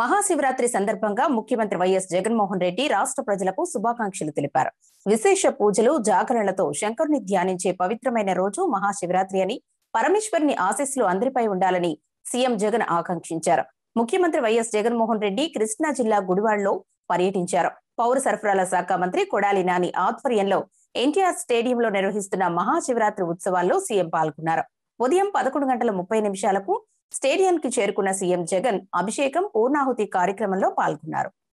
మహాశివరాత్రి సందర్భంగా ముఖ్యమంత్రి వైఎస్ జగన్మోహన్ రెడ్డి రాష్ట్ర ప్రజలకు శుభాకాంక్షలు తెలిపారు విశేష పూజలు జాగరణలతో శంకరుని ధ్యానించే పవిత్రమైన రోజు మహాశివరాత్రి అని పరమేశ్వరిని ఆశీస్సులు అందరిపై ఉండాలని సీఎం జగన్ ఆకాంక్షించారు ముఖ్యమంత్రి వైఎస్ జగన్మోహన్ రెడ్డి కృష్ణా జిల్లా గుడివాడలో పర్యటించారు పౌర సరఫరాల శాఖ మంత్రి కొడాలి నాని ఆధ్వర్యంలో ఎన్టీఆర్ స్టేడియంలో నిర్వహిస్తున్న మహాశివరాత్రి ఉత్సవాల్లో సీఎం పాల్గొన్నారు ఉదయం పదకొండు గంటల ముప్పై నిమిషాలకు స్టేడియంకి చేరుకున్న సీఎం జగన్ అభిషేకం పూర్ణాహుతి కార్యక్రమంలో పాల్గొన్నారు